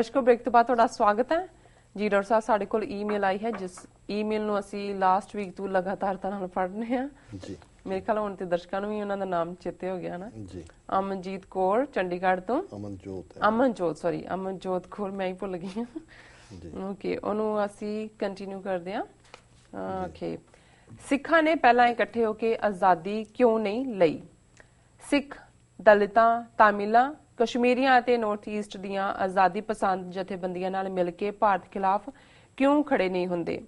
ਦਰਸ਼ਕੋ break ਤੋਂ ਬਾਅਦ ਤੁਹਾਡਾ ਸਵਾਗਤ ਹੈ ਜੀ ਡਾਕਟਰ ਸਾਹਿਬ ਸਾਡੇ ਕੋਲ ਈਮੇਲ ਆਈ ਹੈ ਜਿਸ ਈਮੇਲ ਨੂੰ ਅਸੀਂ ਲਾਸਟ ਵੀਕ ਤੋਂ ਲਗਾਤਾਰ ਤਰ੍ਹਾਂ ਨਾਲ ਪੜ੍ਹਨੇ ਆ ਜੀ ਮੇਰੇ ਖਿਆਲ ਹੁਣ ਤੇ ਦਰਸ਼ਕਾਂ ਨੂੰ ਵੀ ਉਹਨਾਂ ਦਾ ਨਾਮ ਚੇਤੇ ਹੋ ਗਿਆ ਨਾ ਜੀ ਅਮਨਜੀਤ ਕੋਲ ਚੰਡੀਗੜ੍ਹ ਤੋਂ ਅਮਨਜੋਤ ਅਮਨਜੋਤ ਸੌਰੀ ਅਮਨਜੋਤ ਕੌਰ ਮੈਂ ਹੀ ਭੁੱਲ ਗਈ ਹਾਂ ਜੀ ਓਕੇ ਉਹਨੂੰ ਅਸੀਂ ਕੰਟੀਨਿਊ ਕਰਦੇ ਆ ਓਕੇ ਸਿੱਖਾਂ ਨੇ ਪਹਿਲਾਂ ਇਕੱਠੇ ਹੋ ਕੇ ਆਜ਼ਾਦੀ ਕਿਉਂ ਨਹੀਂ ਲਈ ਸਿੱਖ ਦਲਿਤਾਂ ਤਾਮਿਲਾਂ ਕਸ਼ਮੀਰੀਆਂ ਅਤੇ ਨਾਰਥ ਈਸਟ ਦੀਆਂ ਆਜ਼ਾਦੀ ਪਸੰਦ ਜਥੇਬੰਦੀਆਂ ਨਾਲ ਮਿਲ ਕੇ ਭਾਰਤ ਖਿਲਾਫ ਕਿਉਂ ਖੜੇ ਨਹੀਂ ਹੁੰਦੇ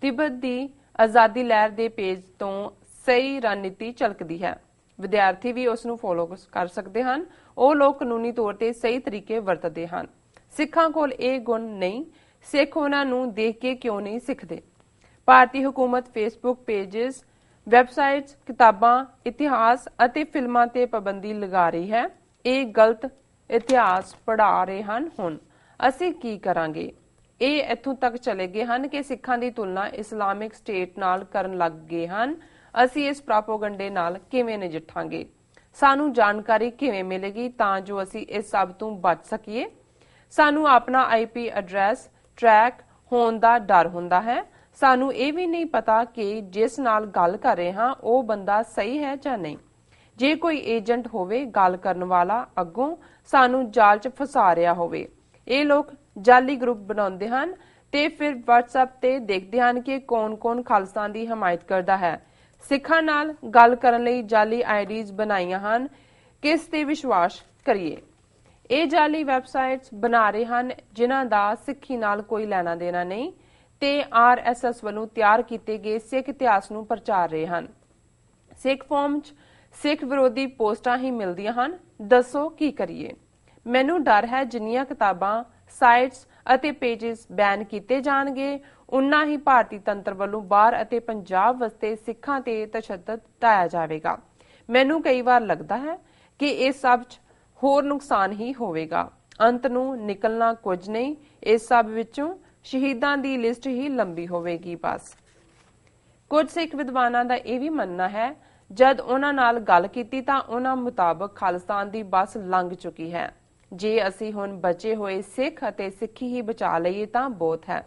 ਤਿੱਬਤ ਦੀ ਆਜ਼ਾਦੀ ਲਹਿਰ ਦੇ ਪੇਜ ਤੋਂ ਸਹੀ ਰਣਨੀਤੀ ਚਲਕਦੀ ਹੈ ਵਿਦਿਆਰਥੀ ਵੀ ਉਸ ਨੂੰ ਫੋਲੋ ਕਰ ਸਕਦੇ ਹਨ ਉਹ ਲੋਕ ਕਾਨੂੰਨੀ ਤੌਰ ਤੇ ਸਹੀ ਤਰੀਕੇ ਵਰਤਦੇ ਹਨ ਸਿੱਖਾਂ ਕੋਲ ਇਹ ਗੁਣ ਨਹੀਂ ਸਿੱਖ ਉਹਨਾਂ ਨੂੰ ਦੇਖ ਕੇ ਕਿਉਂ ਨਹੀਂ ਸਿੱਖਦੇ ਭਾਰਤੀ ਹਕੂਮਤ ਫੇਸਬੁੱਕ ਪੇजेस ਵੈਬਸਾਈਟਸ ਕਿਤਾਬਾਂ ਇਤਿਹਾਸ ਅਤੇ ਫਿਲਮਾਂ ਤੇ ਪਾਬੰਦੀ ਲਗਾ ਰਹੀ ਹੈ ਇਹ ਗਲਤ ਇਤਿਹਾਸ ਪੜਾ ਰਹੇ ਹਨ ਹੁਣ ਅਸੀਂ ਕੀ ਕਰਾਂਗੇ ਇਹ ਇੱਥੋਂ ਤੱਕ ਚਲੇ ਗਏ ਹਨ ਕਿ ਸਿੱਖਾਂ ਦੀ ਤੁਲਨਾ ਇਸਲਾਮਿਕ ਸਟੇਟ ਨਾਲ ਕਰਨ ਲੱਗ ਗਏ ਹਨ ਅਸੀਂ ਇਸ ਪ੍ਰੋਪਗੈਂਡੇ ਨਾਲ ਕਿਵੇਂ ਨਜਿੱਠਾਂਗੇ ਸਾਨੂੰ ਜਾਣਕਾਰੀ ਕਿਵੇਂ ਮਿਲੇਗੀ ਤਾਂ ਜੋ ਅਸੀਂ ਇਸ ਸਭ ਤੋਂ ਬਚ ਸਕੀਏ ਸਾਨੂੰ ਆਪਣਾ ਆਈਪੀ ਐਡਰੈਸ ਟਰੈਕ ਹੋਣ ਦਾ ਡਰ ਹੁੰਦਾ ਹੈ ਸਾਨੂੰ ਇਹ ਵੀ ਨਹੀਂ ਪਤਾ ਕਿ ਜਿਸ ਨਾਲ ਗੱਲ ਕਰ ਰਹੇ ਹਾਂ ਉਹ ਬੰਦਾ ਸਹੀ ਹੈ ਜਾਂ ਨਹੀਂ ਜੇ ਕੋਈ ਏਜੰਟ ਹੋਵੇ ਗੱਲ ਕਰਨ ਵਾਲਾ ਅੱਗੋਂ ਸਾਨੂੰ ਜਾਲ 'ਚ ਫਸਾ ਰਿਹਾ ਹੋਵੇ ਇਹ ਲੋਕ ਜਾਲੀ ਗਰੁੱਪ ਬਣਾਉਂਦੇ ਹਨ ਤੇ ਫਿਰ WhatsApp ਤੇ ਦੇਖਦੇ ਹਨ ਕਿ ਕੌਣ-ਕੌਣ ਖਾਲਸਾ ਦੀ ਹਮਾਇਤ ਕਰਦਾ ਹੈ ਸਿੱਖਾਂ ਨਾਲ ਗੱਲ ਕਰਨ ਲਈ ਜਾਲੀ ਆਈਡੀਜ਼ ਬਣਾਈਆਂ ਹਨ ਕਿਸ ਤੇ ਵਿਸ਼ਵਾਸ ਕਰੀਏ ਇਹ ਜਾਲੀ ਵੈਬਸਾਈਟਸ ਬਣਾ ਰਹੇ ਹਨ ਜਿਨ੍ਹਾਂ ਦਾ ਸਿੱਖੀ ਨਾਲ ਕੋਈ ਲੈਣਾ ਦੇਣਾ ਨਹੀਂ ਤੇ ਆਰਐਸਐਸ ਵੱਲੋਂ ਤਿਆਰ ਕੀਤੇ ਗਏ ਸਿੱਖ ਇਤਿਹਾਸ ਨੂੰ ਪ੍ਰਚਾਰ ਰਹੇ ਹਨ ਸਿੱਖ ਫੋਰਮ 'ਚ ਸਿੱਖ ਵਿਰੋਧੀ ਪੋਸਟਾਂ ਹੀ ਮਿਲਦੀਆਂ ਹਨ ਦੱਸੋ ਕੀ ਕਰੀਏ ਮੈਨੂੰ ਡਰ ਹੈ ਜਿੰਨੀਆਂ ਕਿਤਾਬਾਂ ਸਾਈਟਸ ਅਤੇ ਪੇजेस ਬੈਨ ਕੀਤੇ ਜਾਣਗੇ ਉਨਾ ਹੀ ਭਾਰਤੀ ਤੰਤਰ ਵੱਲੋਂ ਬਾਹਰ ਅਤੇ ਪੰਜਾਬ ਵਸਤੇ ਸਿੱਖਾਂ ਤੇ ਤਸ਼ੱਦਦ ਟਾਇਆ ਜਾਵੇਗਾ ਮੈਨੂੰ ਕਈ ਵਾਰ ਲੱਗਦਾ ਹੈ ਕਿ ਇਹ ਸਭ ਹੋਰ ਨੁਕਸਾਨ ਹੀ ਹੋਵੇਗਾ ਅੰਤ ਨੂੰ ਨਿਕਲਣਾ ਕੁਝ ਨਹੀਂ ਇਸ ਸਭ ਵਿੱਚੋਂ ਸ਼ਹੀਦਾਂ ਦੀ ਲਿਸਟ ਹੀ ਲੰਬੀ ਹੋਵੇਗੀ ਬਸ ਕੁਝ ਸਿੱਖ ਵਿਦਵਾਨਾਂ ਦਾ ਇਹ ਵੀ ਮੰਨਣਾ ਹੈ ਜਦ ਉਹਨਾਂ ਨਾਲ ਗੱਲ ਕੀਤੀ ਤਾਂ ਉਹਨਾਂ ਮੁਤਾਬਕ ਖਾਲਿਸਤਾਨ ਦੀ ਬੱਸ ਲੰਘ ਚੁੱਕੀ ਹੈ ਜੇ ਅਸੀਂ ਹੁਣ ਬਚੇ ਹੋਏ ਸਿੱਖ ਅਤੇ ਸਿੱਖੀ ਹੀ ਬਚਾ ਲਈਏ ਤਾਂ ਬਹੁਤ ਹੈ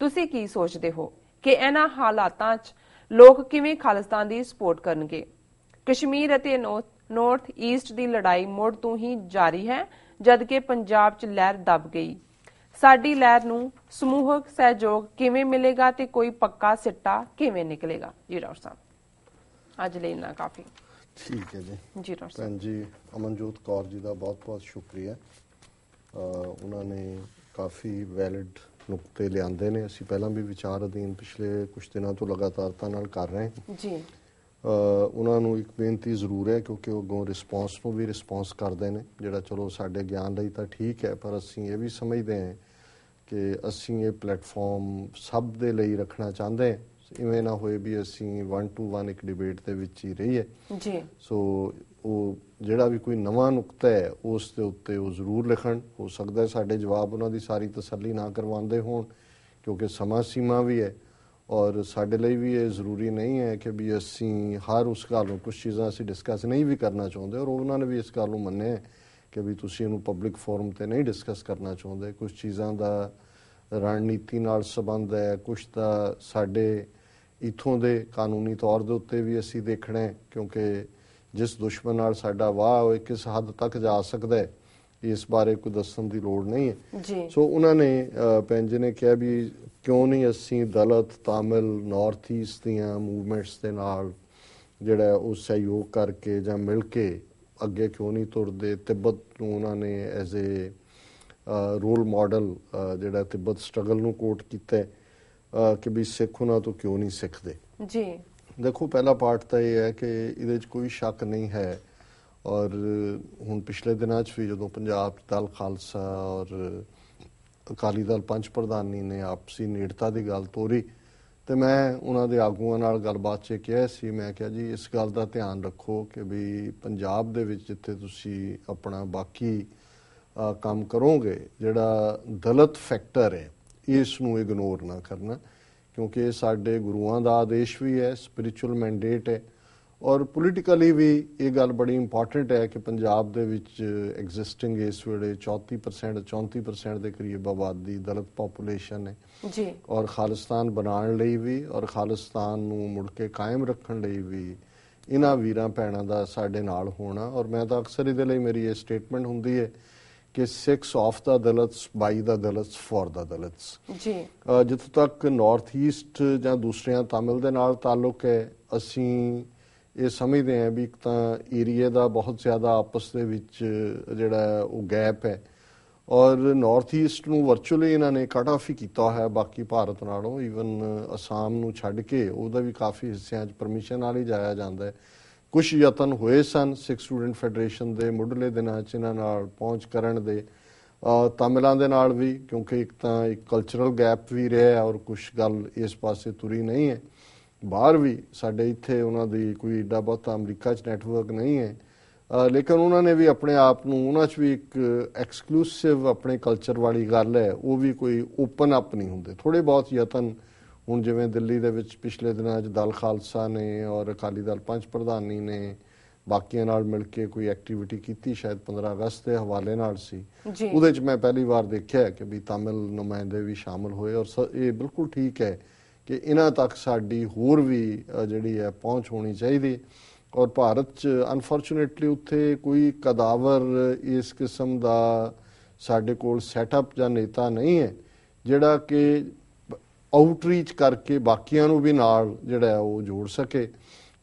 ਤੁਸੀਂ ਕੀ ਸੋਚਦੇ ਹੋ ਕਿ ਇਹਨਾਂ ਹਾਲਾਤਾਂ 'ਚ ਲੋਕ ਕਿਵੇਂ ਖਾਲਿਸਤਾਨ ਦੀ ਸਪੋਰਟ ਕਰਨਗੇ ਕਸ਼ਮੀਰ ਅਤੇ ਨਾਰਥ ਈਸਟ ਦੀ ਲੜਾਈ ਮੁੜ ਤੋਂ ਹੀ ਜਾਰੀ ਹੈ ਜਦ ਕਿ ਪੰਜਾਬ 'ਚ ਲਹਿਰ ਦਬ ਗਈ ਸਾਡੀ ਲਹਿਰ ਨੂੰ ਸਮੂਹਕ ਸਹਿਯੋਗ ਕਿਵੇਂ ਮਿਲੇਗਾ ਤੇ ਕੋਈ ਪੱਕਾ ਸਿੱਟਾ ਕਿਵੇਂ ਨਿਕਲੇਗਾ ਜੀ ਡਾਕਟਰ ਸਾਹਿਬ ਅੱਜ ਲਈ ਇੰਨਾ ਕਾਫੀ ਠੀਕ ਹੈ ਜੀ ਜੀ ਡਾਕਟਰ ਸਾਹਿਬ ਭੈਣ ਜੀ ਅਮਨਜੋਤ ਕੌਰ ਜੀ ਦਾ ਬਹੁਤ-ਬਹੁਤ ਸ਼ੁਕਰੀਆ ਉਹਨਾਂ ਨੇ ਕਾਫੀ ਵੈਲਿਡ ਨੁਕਤੇ ਲਿਆਂਦੇ ਨੇ ਅਸੀਂ ਪਹਿਲਾਂ ਵੀ ਵਿਚਾਰ ਅਧੀਨ ਪਿਛਲੇ ਕੁਝ ਦਿਨਾਂ ਤੋਂ ਲਗਾਤਾਰਤਾ ਨਾਲ ਕਰ ਰਹੇ ਹਾਂ ਜੀ ਉਹਨਾਂ ਨੂੰ ਇੱਕ ਬੇਨਤੀ ਜ਼ਰੂਰ ਹੈ ਕਿਉਂਕਿ ਉਹ ਗੋ ਰਿਸਪੌਂਸ ਨੂੰ ਵੀ ਰਿਸਪੌਂਸ ਕਰਦੇ ਨੇ ਜਿਹੜਾ ਚਲੋ ਸਾਡੇ ਗਿਆਨ ਲਈ ਤਾਂ ਠੀਕ ਹੈ ਪਰ ਅਸੀਂ ਇਹ ਵੀ ਸਮਝਦੇ ਹਾਂ ਕਿ ਅਸੀਂ ਇਹ ਪਲੇਟਫਾਰਮ ਸਭ ਦੇ ਲਈ ਰੱਖਣਾ ਚਾਹੁੰਦੇ ਹਾਂ ਇਵੇਂ ਨਾ ਹੋਏ ਵੀ ਅਸੀਂ 1 ਟੂ 1 ਇੱਕ ਡਿਬੇਟ ਦੇ ਵਿੱਚ ਹੀ ਰਹੀ ਹੈ ਜੀ ਸੋ ਉਹ ਜਿਹੜਾ ਵੀ ਕੋਈ ਨਵਾਂ ਨੁਕਤਾ ਹੈ ਉਸ ਦੇ ਉੱਤੇ ਉਹ ਜ਼ਰੂਰ ਲਿਖਣ ਹੋ ਸਕਦਾ ਸਾਡੇ ਜਵਾਬ ਉਹਨਾਂ ਦੀ ਸਾਰੀ ਤਸੱਲੀ ਨਾ ਕਰਵਾਉਂਦੇ ਹੋਣ ਕਿਉਂਕਿ ਸਮਾਂ ਸੀਮਾ ਵੀ ਹੈ ਔਰ ਸਾਡੇ ਲਈ ਵੀ ਇਹ ਜ਼ਰੂਰੀ ਨਹੀਂ ਹੈ ਕਿ ਵੀ ਅਸੀਂ ਹਰ ਉਸ ਗੱਲ ਨੂੰ ਕੁਝ ਚੀਜ਼ਾਂ ਅਸੀਂ ਡਿਸਕਸ ਨਹੀਂ ਵੀ ਕਰਨਾ ਚਾਹੁੰਦੇ ਔਰ ਉਹਨਾਂ ਨੇ ਵੀ ਇਸ ਗੱਲ ਨੂੰ ਮੰਨਿਆ ਕਿ ਵੀ ਤੁਸੀਂ ਇਹਨੂੰ ਪਬਲਿਕ ਫੋਰਮ ਤੇ ਨਹੀਂ ਡਿਸਕਸ ਕਰਨਾ ਚਾਹੁੰਦੇ ਕੁਝ ਚੀਜ਼ਾਂ ਦਾ ਰਣਨੀਤੀ ਨਾਲ ਸੰਬੰਧ ਹੈ ਕੁਝ ਤਾਂ ਸਾਡੇ ਇਥੋਂ ਦੇ ਕਾਨੂੰਨੀ ਤੌਰ ਦੇ ਉੱਤੇ ਵੀ ਅਸੀਂ ਦੇਖਣਾ ਕਿਉਂਕਿ ਜਿਸ ਦੁਸ਼ਮਣ ਨਾਲ ਸਾਡਾ ਵਾਹ ਹੋਏ ਕਿਸ ਹੱਦ ਤੱਕ ਜਾ ਸਕਦਾ ਹੈ ਇਸ ਬਾਰੇ ਕੋਈ ਦੱਸਣ ਦੀ ਲੋੜ ਨਹੀਂ ਹੈ ਸੋ ਉਹਨਾਂ ਨੇ ਪੈਂਜ ਨੇ ਕਿਹਾ ਵੀ ਕਿਉਂ ਨਹੀਂ ਅਸੀਂ ਦਲਤ ਤਾਮਿਲ ਨਾਰਥ ਈਸਟ ਦੀਆਂ ਮੂਵਮੈਂਟਸ ਦੇ ਨਾਲ ਜਿਹੜਾ ਉਹ ਸਹਿਯੋਗ ਕਰਕੇ ਜਾਂ ਮਿਲ ਕੇ ਅੱਗੇ ਕਿਉਂ ਨਹੀਂ ਤੁਰਦੇ ਤਿੱਬਤ ਨੂੰ ਉਹਨਾਂ ਨੇ ਐਜ਼ ਅ ਰੋਲ ਮਾਡਲ ਜਿਹੜਾ ਤਿੱਬਤ ਸਟਰਗਲ ਨੂੰ ਕੋਟ ਕੀਤਾ ਹੈ ਕਿ ਵੀ ਸਿੱਖ ਉਹਨਾਂ ਤੋਂ ਕਿਉਂ ਨਹੀਂ ਸਿੱਖਦੇ ਜੀ ਦੇਖੋ ਪਹਿਲਾ ਪਾਰਟ ਤਾਂ ਇਹ ਹੈ ਕਿ ਇਹਦੇ ਵਿੱਚ ਕੋਈ ਸ਼ੱਕ ਨਹੀਂ ਹੈ ਔਰ ਹੁਣ ਪਿਛਲੇ ਦਿਨਾਂ 'ਚ ਵੀ ਜਦੋਂ ਪੰਜਾਬ ਦਲ ਖਾਲਸਾ ਔਰ ਅਕਾਲੀ ਦਲ ਪੰਜ ਪ੍ਰਧਾਨੀ ਨੇ ਆਪਸੀ ਨੇੜਤਾ ਦੀ ਗੱਲ ਤੋਰੀ ਤੇ ਮੈਂ ਉਹਨਾਂ ਦੇ ਆਗੂਆਂ ਨਾਲ ਗੱਲਬਾਤ 'ਚ ਕਿਹਾ ਸੀ ਮੈਂ ਕਿਹਾ ਜੀ ਇਸ ਗੱਲ ਦਾ ਧਿਆਨ ਰੱਖੋ ਕਿ ਵੀ ਪੰਜਾਬ ਦੇ ਵਿੱਚ ਜਿੱਥੇ ਤੁਸੀਂ ਆਪਣਾ ਬਾਕੀ ਕੰਮ ਕਰੋਗੇ ਜਿਹੜਾ ਦਲਤ ਫੈਕਟਰ ਹੈ ਇਸ ਨੂੰ ਇਗਨੋਰ ਨਾ ਕਰਨਾ ਕਿਉਂਕਿ ਇਹ ਸਾਡੇ ਗੁਰੂਆਂ ਦਾ ਆਦੇਸ਼ ਵੀ ਹੈ ਸਪਿਰਚੁਅਲ ਮੈਂਡੇਟ ਹੈ ਔਰ ਪੋਲੀਟੀਕਲੀ ਵੀ ਇਹ ਗੱਲ ਬੜੀ ਇੰਪੋਰਟੈਂਟ ਹੈ ਕਿ ਪੰਜਾਬ ਦੇ ਵਿੱਚ ਐਗਜ਼ਿਸਟਿੰਗ ਇਸ ਵੇਲੇ 34% 34% ਦੇ ਕਰੀਬ ਆਬਾਦੀ ਦਲਿਤ ਪੋਪੂਲੇਸ਼ਨ ਹੈ ਜੀ ਔਰ ਖਾਲਿਸਤਾਨ ਬਣਾਉਣ ਲਈ ਵੀ ਔਰ ਖਾਲਿਸਤਾਨ ਨੂੰ ਮੁੜ ਕੇ ਕਾਇਮ ਰੱਖਣ ਲਈ ਵੀ ਇਹਨਾਂ ਵੀਰਾਂ ਭੈਣਾਂ ਦਾ ਸਾਡੇ ਨਾਲ ਹੋਣਾ ਔਰ ਮੈਂ ਤਾਂ ਅਕਸਰ ਇਹਦੇ ਲਈ ਮੇਰੀ ਇਹ ਸਟੇਟਮੈਂਟ ਹੁੰਦੀ ਹੈ ਕਿ six of the Dalits by the Dalits for the Dalits ਜੀ ਜਿੱਥੋਂ ਤੱਕ ਨਾਰਥ ਈਸਟ ਜਾਂ ਦੂਸਰਿਆਂ ਤਾਮਿਲ ਦੇ ਨਾਲ ਤਾਲੁਕ ਹੈ ਅਸੀਂ ਇਹ ਸਮਝਦੇ ਹਾਂ ਵੀ ਇੱਕ ਤਾਂ ਏਰੀਆ ਦਾ ਬਹੁਤ ਜ਼ਿਆਦਾ ਆਪਸ ਦੇ ਵਿੱਚ ਜਿਹੜਾ ਉਹ ਗੈਪ ਹੈ ਔਰ ਨਾਰਥ ਈਸਟ ਨੂੰ ਵਰਚੁਅਲੀ ਇਹਨਾਂ ਨੇ ਕਟ ਆਫ ਹੀ ਕੀਤਾ ਹੋਇਆ ਬਾਕੀ ਭਾਰਤ ਨਾਲੋਂ ਈਵਨ ਅਸਾਮ ਨੂੰ ਛੱਡ ਕੇ ਉਹਦਾ ਵੀ ਕਾਫੀ ਹਿੱਸਿਆਂ 'ਚ ਪਰਮਿਸ਼ਨ ਨਾਲ ਹੀ ਜਾਇਆ ਜਾਂਦਾ ਹੈ ਕੁਝ ਯਤਨ ਹੋਏ ਸਨ ਸਿੱਖ ਸਟੂਡੈਂਟ ਫੈਡਰੇਸ਼ਨ ਦੇ ਮੁੱਢਲੇ ਦਿਨਾਂ 'ਚ ਇਹਨਾਂ ਨਾਲ ਪਹੁੰਚ ਕਰਨ ਦੇ ਤਾਮਿਲਾਂ ਦੇ ਨਾਲ ਵੀ ਕਿਉਂਕਿ ਇੱਕ ਤਾਂ ਇੱਕ ਕਲਚਰਲ ਗੈਪ ਵੀ ਰਿਹਾ ਔਰ ਕੁਝ ਗੱਲ ਇਸ ਪਾਸੇ ਤੁਰੀ ਨਹੀਂ ਹੈ ਬਾਹਰ ਵੀ ਸਾਡੇ ਇੱਥੇ ਉਹਨਾਂ ਦੀ ਕੋਈ ਏਡਾ ਬਹੁਤਾ ਅਮਰੀਕਾ 'ਚ ਨੈਟਵਰਕ ਨਹੀਂ ਹੈ ਲੇਕਿਨ ਉਹਨਾਂ ਨੇ ਵੀ ਆਪਣੇ ਆਪ ਨੂੰ ਉਹਨਾਂ 'ਚ ਵੀ ਇੱਕ ਐਕਸਕਲੂਸਿਵ ਆਪਣੇ ਕਲਚਰ ਵਾਲੀ ਗੱਲ ਹੈ ਉਹ ਵੀ ਕੋਈ ਓਪਨ ਅਪ ਨਹੀਂ ਹੁੰਦੇ ਥੋੜੇ ਬਹੁਤ ਯਤਨ ਹੁਣ ਜਿਵੇਂ ਦਿੱਲੀ ਦੇ ਵਿੱਚ ਪਿਛਲੇ ਦਿਨਾਂ 'ਚ ਦਲ ਖਾਲਸਾ ਨੇ ਔਰ ਅਕਾਲੀ ਦਲ ਪੰਜ ਪ੍ਰਧਾਨੀ ਨੇ ਬਾਕੀਆਂ ਨਾਲ ਮਿਲ ਕੇ ਕੋਈ ਐਕਟੀਵਿਟੀ ਕੀਤੀ ਸ਼ਾਇਦ 15 ਅਗਸਤ ਦੇ ਹਵਾਲੇ ਨਾਲ ਸੀ ਉਹਦੇ 'ਚ ਮੈਂ ਪਹਿਲੀ ਵਾਰ ਦੇਖਿਆ ਕਿ ਵੀ ਤਾਮਿਲ ਨੁਮਾਇੰਦੇ ਵੀ ਸ਼ਾਮਲ ਹੋਏ ਔਰ ਇਹ ਬਿਲਕੁਲ ਠੀਕ ਹੈ ਕਿ ਇਹਨਾਂ ਤੱਕ ਸਾਡੀ ਹੋਰ ਵੀ ਜਿਹੜੀ ਹੈ ਪਹੁੰਚ ਹੋਣੀ ਚਾਹੀਦੀ ਔਰ ਭਾਰਤ 'ਚ ਅਨਫੋਰਚੂਨੇਟਲੀ ਉੱਥੇ ਕੋਈ ਕਦਾਵਰ ਇਸ ਕਿਸਮ ਦਾ ਸਾਡੇ ਕੋਲ ਸੈਟਅਪ ਜਾਂ ਨੇਤਾ ਨਹੀਂ ਹੈ ਜਿਹੜਾ ਕਿ ਆਊਟਰੀਚ ਕਰਕੇ ਬਾਕੀਆਂ ਨੂੰ ਵੀ ਨਾਲ ਜਿਹੜਾ ਉਹ ਜੋੜ ਸਕੇ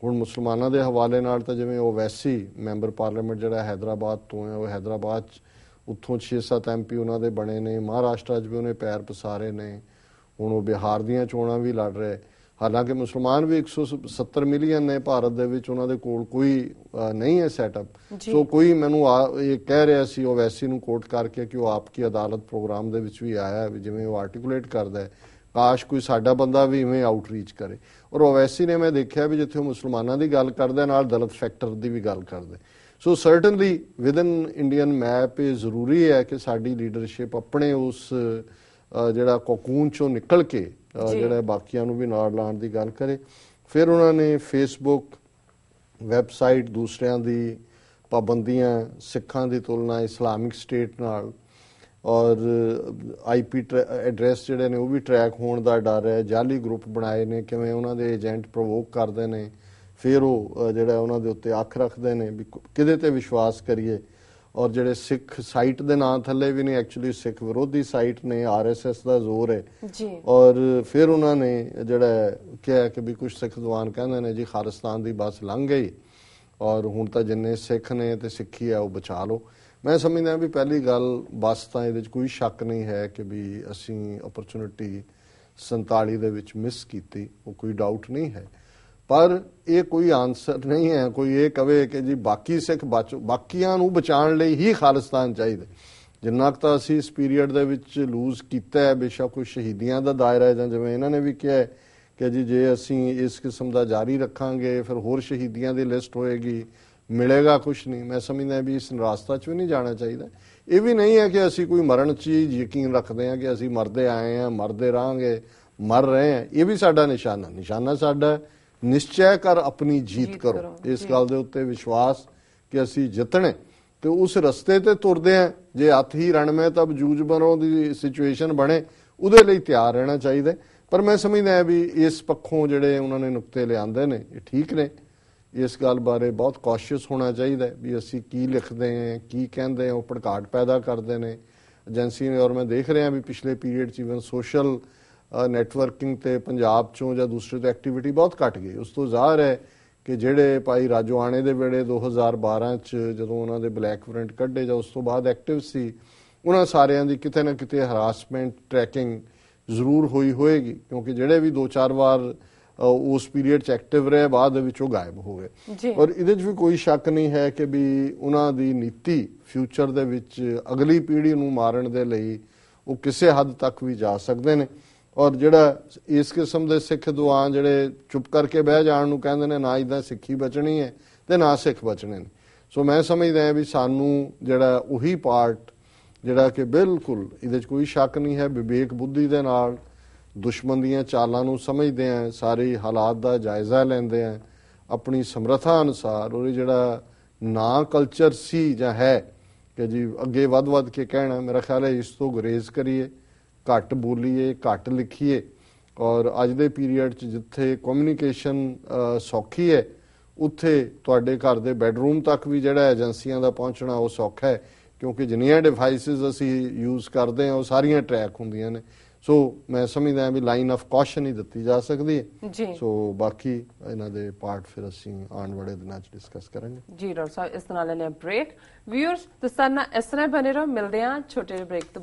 ਹੁਣ ਮੁਸਲਮਾਨਾਂ ਦੇ ਹਵਾਲੇ ਨਾਲ ਤਾਂ ਜਿਵੇਂ ਉਹ ਵੈਸੀ ਮੈਂਬਰ ਪਾਰਲੀਮੈਂਟ ਜਿਹੜਾ ਹైదరాబాద్ ਤੋਂ ਹੈ ਉਹ ਹైదరాబాద్ ਉੱਥੋਂ 6-7 ਐਮਪੀ ਉਹਨਾਂ ਦੇ ਬਣੇ ਨੇ ਮਹਾਰਾਸ਼ਟਰ 'ਚ ਵੀ ਉਹਨੇ ਪੈਰ ਪਸਾਰੇ ਨੇ ਹੁਣ ਉਹ ਬਿਹਾਰ ਦੀਆਂ ਚੋਣਾਂ ਵੀ ਲੜ ਰਹੇ ਹਾਲਾਂਕਿ ਮੁਸਲਮਾਨ ਵੀ 170 ਮਿਲੀਅਨ ਨੇ ਭਾਰਤ ਦੇ ਵਿੱਚ ਉਹਨਾਂ ਦੇ ਕੋਲ ਕੋਈ ਨਹੀਂ ਹੈ ਸੈਟਅਪ ਸੋ ਕੋਈ ਮੈਨੂੰ ਇਹ ਕਹਿ ਰਿਹਾ ਸੀ ਉਹ ਵੈਸੀ ਨੂੰ ਕੋਟ ਕਰਕੇ ਕਿ ਉਹ ਆਪਕੀ ਅਦਾਲਤ ਪ੍ਰੋਗਰਾਮ ਦੇ ਵਿੱਚ ਵੀ ਆਇਆ ਜਿਵੇਂ ਉਹ ਆਰਟੀਕੂਲੇਟ ਕਰਦਾ ਹੈ ਕਾਸ਼ ਕੋਈ ਸਾਡਾ ਬੰਦਾ ਵੀ ਇਵੇਂ ਆਊਟਰੀਚ ਕਰੇ ਔਰ ਓਵੈਸੀ ਨੇ ਮੈਂ ਦੇਖਿਆ ਵੀ ਜਿੱਥੇ ਮੁਸਲਮਾਨਾਂ ਦੀ ਗੱਲ ਕਰਦੇ ਨਾਲ ਦਲਤ ਫੈਕਟਰ ਦੀ ਵੀ ਗੱਲ ਕਰਦੇ so certainly within Indian map ਇਹ ਜ਼ਰੂਰੀ ਹੈ ਕਿ ਸਾਡੀ ਲੀਡਰਸ਼ਿਪ ਆਪਣੇ ਉਸ ਜਿਹੜਾ ਕੋਕੂਨ ਚੋਂ ਨਿਕਲ ਕੇ ਜਿਹੜਾ ਬਾਕੀਆਂ ਨੂੰ ਵੀ ਨਾਲ ਲਾਣ ਦੀ ਗੱਲ ਕਰੇ ਫਿਰ ਉਹਨਾਂ ਨੇ ਫੇਸਬੁੱਕ ਵੈਬਸਾਈਟ ਦੂਸਰਿਆਂ ਦੀ ਪਾਬੰਦੀਆਂ ਸਿੱਖਾਂ ਦੀ ਤੁਲਨਾ ਇਸਲਾਮਿਕ ਸਟੇਟ ਨਾਲ ਔਰ ਆਈਪੀ ਐਡਰੈਸ ਜਿਹੜੇ ਨੇ ਉਹ ਵੀ ਟਰੈਕ ਹੋਣ ਦਾ ਡਰ ਹੈ ਜਾਲੀ ਗਰੁੱਪ ਬਣਾਏ ਨੇ ਕਿਵੇਂ ਉਹਨਾਂ ਦੇ ਏਜੰਟ ਪ੍ਰੋਵੋਕ ਕਰਦੇ ਨੇ ਫਿਰ ਉਹ ਜਿਹੜਾ ਉਹਨਾਂ ਦੇ ਉੱਤੇ ਅੱਖ ਰੱਖਦੇ ਨੇ ਵੀ ਕਿਹਦੇ ਤੇ ਵਿਸ਼ਵਾਸ ਕਰੀਏ ਔਰ ਜਿਹੜੇ ਸਿੱਖ ਸਾਈਟ ਦੇ ਨਾਂ ਥੱਲੇ ਵੀ ਨੇ ਐਕਚੁਅਲੀ ਸਿੱਖ ਵਿਰੋਧੀ ਸਾਈਟ ਨੇ ਆਰਐਸਐਸ ਦਾ ਜ਼ੋਰ ਹੈ ਜੀ ਔਰ ਫਿਰ ਉਹਨਾਂ ਨੇ ਜਿਹੜਾ ਕਿਹਾ ਕਿ ਵੀ ਕੁਝ ਸਿੱਖ ਜਵਾਨ ਕਹਿੰਦੇ ਨੇ ਜੀ ਖਾਲਿਸਤਾਨ ਦੀ ਬੱਸ ਲੰਘ ਗਈ ਔਰ ਹੁਣ ਤਾਂ ਜਿੰਨੇ ਸਿੱਖ ਨੇ ਤੇ ਸਿੱਖੀ ਆ ਉਹ ਬਚਾ ਲਓ ਮੈਂ ਸਮਝਦਾ ਵੀ ਪਹਿਲੀ ਗੱਲ ਬਸ ਤਾਂ ਇਹਦੇ ਵਿੱਚ ਕੋਈ ਸ਼ੱਕ ਨਹੀਂ ਹੈ ਕਿ ਵੀ ਅਸੀਂ ਓਪਰਚੁਨਿਟੀ 47 ਦੇ ਵਿੱਚ ਮਿਸ ਕੀਤੀ ਉਹ ਕੋਈ ਡਾਊਟ ਨਹੀਂ ਹੈ ਪਰ ਇਹ ਕੋਈ ਆਨਸਰ ਨਹੀਂ ਹੈ ਕੋਈ ਇਹ ਕਵੇ ਕਿ ਜੀ ਬਾਕੀ ਸਿੱਖ ਬਾਕੀਆਂ ਨੂੰ ਬਚਾਉਣ ਲਈ ਹੀ ਖਾਲਿਸਤਾਨ ਚਾਹੀਦਾ ਜਿੰਨਾ ਕਿ ਅਸੀਂ ਇਸ ਪੀਰੀਅਡ ਦੇ ਵਿੱਚ ਲੂਜ਼ ਕੀਤਾ ਹੈ ਬੇਸ਼ੱਕ ਕੋਈ ਸ਼ਹੀਦੀਆਂ ਦਾ ਦਾਇਰਾ ਹੈ ਜਿਵੇਂ ਇਹਨਾਂ ਨੇ ਵੀ ਕਿਹਾ ਕਿ ਜੀ ਜੇ ਅਸੀਂ ਇਸ ਕਿਸਮ ਦਾ ਜਾਰੀ ਰੱਖਾਂਗੇ ਫਿਰ ਹੋਰ ਸ਼ਹੀਦੀਆਂ ਦੀ ਲਿਸਟ ਹੋਏਗੀ ਮਿਲੇਗਾ ਕੁਝ ਨਹੀਂ ਮੈਂ ਸਮਝਦਾ ਵੀ ਇਸ ਰਸਤਾ 'ਚ ਵੀ ਨਹੀਂ ਜਾਣਾ ਚਾਹੀਦਾ ਇਹ ਵੀ ਨਹੀਂ ਹੈ ਕਿ ਅਸੀਂ ਕੋਈ ਮਰਨ 'ਚ ਯਕੀਨ ਰੱਖਦੇ ਹਾਂ ਕਿ ਅਸੀਂ ਮਰਦੇ ਆਏ ਹਾਂ ਮਰਦੇ ਰਾਂਗੇ ਮਰ ਰਹੇ ਹਾਂ ਇਹ ਵੀ ਸਾਡਾ ਨਿਸ਼ਾਨਾ ਨਿਸ਼ਾਨਾ ਸਾਡਾ ਨਿਸ਼ਚੈ ਕਰ ਆਪਣੀ ਜੀਤ ਕਰੋ ਇਸ ਗੱਲ ਦੇ ਉੱਤੇ ਵਿਸ਼ਵਾਸ ਕਿ ਅਸੀਂ ਜਿੱਤਣੇ ਤੇ ਉਸ ਰਸਤੇ ਤੇ ਤੁਰਦੇ ਆ ਜੇ ਹੱਥ ਹੀ ਰਣ ਤਬ ਜੂਝ ਬਰੋਂ ਦੀ ਸਿਚੁਏਸ਼ਨ ਬਣੇ ਉਹਦੇ ਲਈ ਤਿਆਰ ਰਹਿਣਾ ਚਾਹੀਦਾ ਪਰ ਮੈਂ ਸਮਝਦਾ ਵੀ ਇਸ ਪੱਖੋਂ ਜਿਹੜੇ ਉਹਨਾਂ ਨੇ ਨੁਕਤੇ ਲਿਆਂਦੇ ਨੇ ਇਹ ਠੀਕ ਨੇ ਇਸ ਗੱਲ ਬਾਰੇ ਬਹੁਤ ਕੌਸ਼ੀਅਸ ਹੋਣਾ ਚਾਹੀਦਾ ਵੀ ਅਸੀਂ ਕੀ ਲਿਖਦੇ ਹਾਂ ਕੀ ਕਹਿੰਦੇ ਹਾਂ ਉਹ ਪੜਕਾਟ ਪੈਦਾ ਕਰਦੇ ਨੇ ਏਜੰਸੀ ਨੇ ਔਰ ਮੈਂ ਦੇਖ ਰਿਹਾ ਵੀ ਪਿਛਲੇ ਪੀਰੀਅਡ 'ਚ ਇਵਨ ਸੋਸ਼ਲ ਨੈਟਵਰਕਿੰਗ ਤੇ ਪੰਜਾਬ 'ਚੋਂ ਜਾਂ ਦੂਸਰੇ ਤੋਂ ਐਕਟੀਵਿਟੀ ਬਹੁਤ ਘਟ ਗਈ ਉਸ ਤੋਂ ਜ਼ਾਹਰ ਹੈ ਕਿ ਜਿਹੜੇ ਭਾਈ ਰਾਜੋਆਣੇ ਦੇ ਵੇਲੇ 2012 'ਚ ਜਦੋਂ ਉਹਨਾਂ ਦੇ ਬਲੈਕ ਵਾਰੰਟ ਕੱਢੇ ਜਾਂ ਉਸ ਤੋਂ ਬਾਅਦ ਐਕਟਿਵ ਸੀ ਉਹਨਾਂ ਸਾਰਿਆਂ ਦੀ ਕਿਤੇ ਨਾ ਕਿਤੇ ਹਰਾਸਮੈਂਟ ਟਰੈਕਿੰਗ ਜ਼ਰੂਰ ਹੋਈ ਹੋਏਗੀ ਕਿਉਂਕਿ ਜਿਹੜੇ ਵੀ ਦੋ ਚਾਰ ਵਾਰ ਉਸ ਪੀਰੀਅਡ 'ਚ ਐਕਟਿਵ ਰਹੇ ਬਾਅਦ ਵਿੱਚ ਉਹ ਗਾਇਬ ਹੋ ਗਏ ਔਰ ਇਹਦੇ 'ਚ ਵੀ ਕੋਈ ਸ਼ੱਕ ਨਹੀਂ ਹੈ ਕਿ ਵੀ ਉਹਨਾਂ ਦੀ ਨੀਤੀ ਫਿਊਚਰ ਦੇ ਵਿੱਚ ਅਗਲੀ ਪੀੜ੍ਹੀ ਨੂੰ ਮਾਰਨ ਦੇ ਲਈ ਉਹ ਕਿਸੇ ਹੱਦ ਤੱਕ ਵੀ ਜਾ ਸਕਦੇ ਨੇ ਔਰ ਜਿਹੜਾ ਇਸ ਕਿਸਮ ਦੇ ਸਿੱਖ ਦੁਆਨ ਜਿਹੜੇ ਚੁੱਪ ਕਰਕੇ ਬਹਿ ਜਾਣ ਨੂੰ ਕਹਿੰਦੇ ਨੇ ਨਾ ਇਦਾਂ ਸਿੱਖੀ ਬਚਣੀ ਹੈ ਤੇ ਨਾ ਸਿੱਖ ਬਚਣੇ ਨੇ ਸੋ ਮੈਂ ਸਮਝਦਾ ਹਾਂ ਵੀ ਸਾਨੂੰ ਜਿਹੜਾ ਉਹੀ ਪਾਰਟ ਜਿਹੜਾ ਕਿ ਬਿਲਕੁਲ ਇਹਦੇ 'ਚ ਕੋਈ ਸ਼ੱਕ ਨਹੀਂ ਹੈ ਵਿਵੇਕ ਬੁੱਧੀ ਦੇ ਨਾਲ ਦੁਸ਼ਮਣ ਦੀਆਂ ਚਾਲਾਂ ਨੂੰ ਸਮਝਦੇ ਆ ਸਾਰੇ ਹਾਲਾਤ ਦਾ ਜਾਇਜ਼ਾ ਲੈਂਦੇ ਆ ਆਪਣੀ ਸਮਰੱਥਾ ਅਨੁਸਾਰ ਉਹ ਜਿਹੜਾ ਨਾ ਕਲਚਰ ਸੀ ਜਾਂ ਹੈ ਕਿ ਜੀ ਅੱਗੇ ਵੱਧ-ਵੱਧ ਕੇ ਕਹਿਣਾ ਮੇਰਾ ਖਿਆਲ ਹੈ ਇਸ ਤੋਂ ਗੁਰੇਜ਼ ਕਰੀਏ ਘੱਟ ਬੋਲੀਏ ਘੱਟ ਲਿਖੀਏ ਔਰ ਅੱਜ ਦੇ ਪੀਰੀਅਡ 'ਚ ਜਿੱਥੇ ਕਮਿਊਨੀਕੇਸ਼ਨ ਸੌਖੀ ਹੈ ਉੱਥੇ ਤੁਹਾਡੇ ਘਰ ਦੇ ਬੈੱਡਰੂਮ ਤੱਕ ਵੀ ਜਿਹੜਾ ਏਜੰਸੀਆਂ ਦਾ ਪਹੁੰਚਣਾ ਉਹ ਸੌਖਾ ਹੈ ਕਿਉਂਕਿ ਜਿੰਨੀਆਂ ਡਿਵਾਈਸਸ ਅਸੀਂ ਯੂਜ਼ ਕਰਦੇ ਹਾਂ ਉਹ ਸਾਰੀਆਂ ਟਰੈਕ ਹੁੰਦੀਆਂ ਨੇ ਸੋ ਮੈਂ ਸਮਝਦਾ ਵੀ ਲਾਈਨ ਆਫ ਕਾਸ਼ਨ ਹੀ ਦਿੱਤੀ ਜਾ ਸਕਦੀ ਹੈ ਜੀ ਸੋ ਬਾਕੀ ਇਹਨਾਂ ਦੇ ਪਾਰਟ ਫਿਰ ਅਸੀਂ ਆਉਣ ਵਾਲੇ ਦਿਨਾਂ 'ਚ ਡਿਸਕਸ ਕਰਾਂਗੇ ਜੀ ਡਾਕਟਰ ਸਾਹਿਬ ਇਸ ਨਾਲ ਲੈਣੇ ਬ੍ਰੇਕ ਵਿਊਅਰਸ ਤੁਸੀਂ ਨਾਲ ਇਸ ਤਰ੍ਹਾਂ ਬਨੇ ਰਹੋ ਮਿਲਦੇ ਆਂ ਛੋਟੇ ਬ੍ਰੇਕ